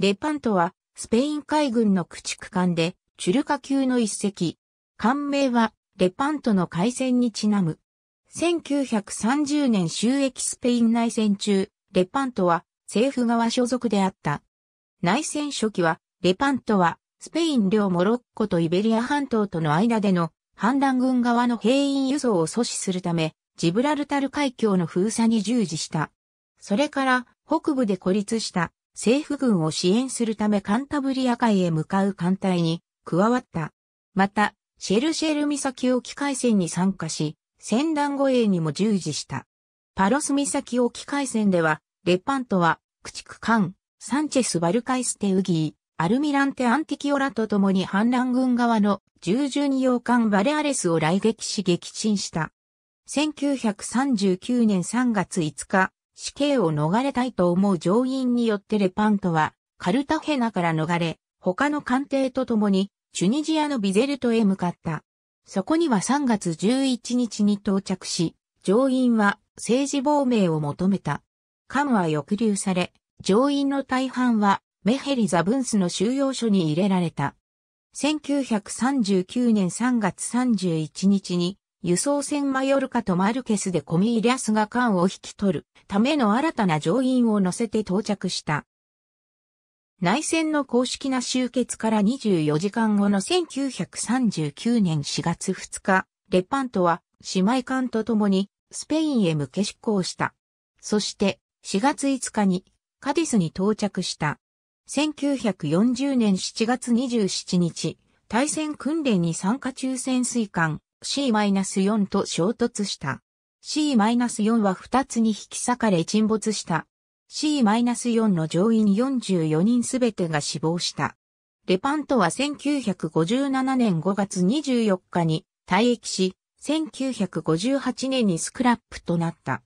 レパントは、スペイン海軍の駆逐艦で、チュルカ級の一隻。艦名は、レパントの海戦にちなむ。1930年収益スペイン内戦中、レパントは政府側所属であった。内戦初期は、レパントはスペイン領モロッコとイベリア半島との間での反乱軍側の兵員輸送を阻止するため、ジブラルタル海峡の封鎖に従事した。それから北部で孤立した政府軍を支援するためカンタブリア海へ向かう艦隊に加わった。また、シェルシェル岬沖海戦に参加し、戦乱護衛にも従事した。パロス岬沖海戦では、レパントは、駆逐艦、サンチェス・バルカイス・テウギー、アルミランテ・アンティキオラと共に反乱軍側の従順洋艦バレアレスを来撃し撃沈した。1939年3月5日、死刑を逃れたいと思う上院によってレパントは、カルタヘナから逃れ、他の官邸と共に、チュニジアのビゼルトへ向かった。そこには3月11日に到着し、上院は政治亡命を求めた。カムは抑留され、上院の大半はメヘリザブンスの収容所に入れられた。1939年3月31日に輸送船マヨルカとマルケスでコミーリャスが艦を引き取るための新たな乗員を乗せて到着した。内戦の公式な終結から24時間後の1939年4月2日、レパントは姉妹艦と共にスペインへ向け出港した。そして4月5日にカディスに到着した。1940年7月27日、対戦訓練に参加中潜水艦 C-4 と衝突した。C-4 は2つに引き裂かれ沈没した。C-4 の乗員44人すべてが死亡した。レパントは1957年5月24日に退役し、1958年にスクラップとなった。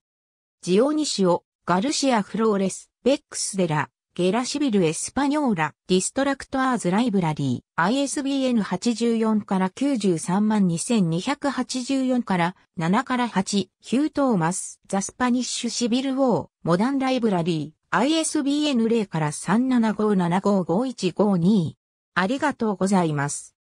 ジオニシオ、ガルシア・フローレス、ベックスデラ、ゲラシビル・エスパニョーラ、ディストラクト・アーズ・ライブラリー、ISBN 84から93万2284から7から8、ヒュー・トーマス、ザ・スパニッシュ・シビル・ウォー、モダン・ライブラリー、ISBN 0から375755152。ありがとうございます。